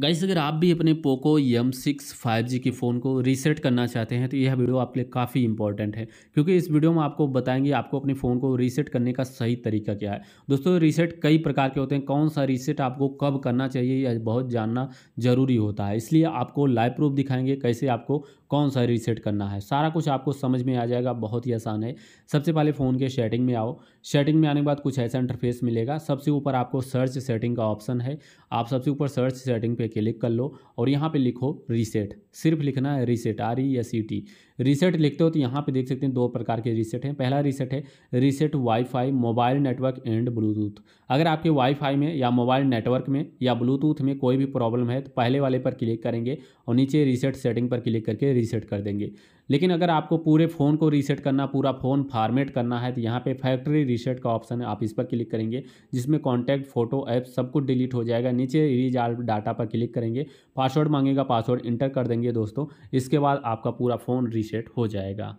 guys अगर आप भी अपने Poco M six five G के फ़ोन को रीसेट करना चाहते हैं तो यह वीडियो आपके लिए काफ़ी इंपॉर्टेंट है क्योंकि इस वीडियो में आपको बताएंगे आपको अपने फ़ोन को रीसेट करने का सही तरीका क्या है दोस्तों रीसेट कई प्रकार के होते हैं कौन सा रीसेट आपको कब करना चाहिए यह बहुत जानना ज़रूरी होता है इसलिए आपको लाइव प्रूफ दिखाएंगे कैसे आपको कौन सा रीसेट करना है सारा कुछ आपको समझ में आ जाएगा बहुत ही आसान है सबसे पहले फ़ोन के सेटिंग में आओ सेटिंग में आने के बाद कुछ ऐसा इंटरफेस मिलेगा सबसे ऊपर आपको सर्च सेटिंग का ऑप्शन है आप सबसे ऊपर सर्च सेटिंग पे पे क्लिक कर लो और यहाँ पे लिखो रीसेट सिर्फ लिखना है reset R E S E T reset लिखते हो तो यहाँ पे देख सकते हैं दो प्रकार के रीसेट हैं पहला रीसेट है reset WiFi mobile network and Bluetooth अगर आपके वाईफाई में या मोबाइल नेटवर्क में या ब्लूटूथ में कोई भी प्रॉब्लम है तो पहले वाले पर क्लिक करेंगे और नीचे रीसेट सेटिंग पर क्लिक करके रीसेट कर देंगे लेकिन अगर आपको पूरे फ़ोन को रीसेट करना पूरा फ़ोन फॉर्मेट करना है तो यहाँ पे फैक्ट्री रीसेट का ऑप्शन है आप इस पर क्लिक करेंगे जिसमें कॉन्टैक्ट फोटो ऐप सब कुछ डिलीट हो जाएगा नीचे रीज डाटा पर क्लिक करेंगे पासवर्ड मांगेगा पासवर्ड इंटर कर देंगे दोस्तों इसके बाद आपका पूरा फ़ोन रीसेट हो जाएगा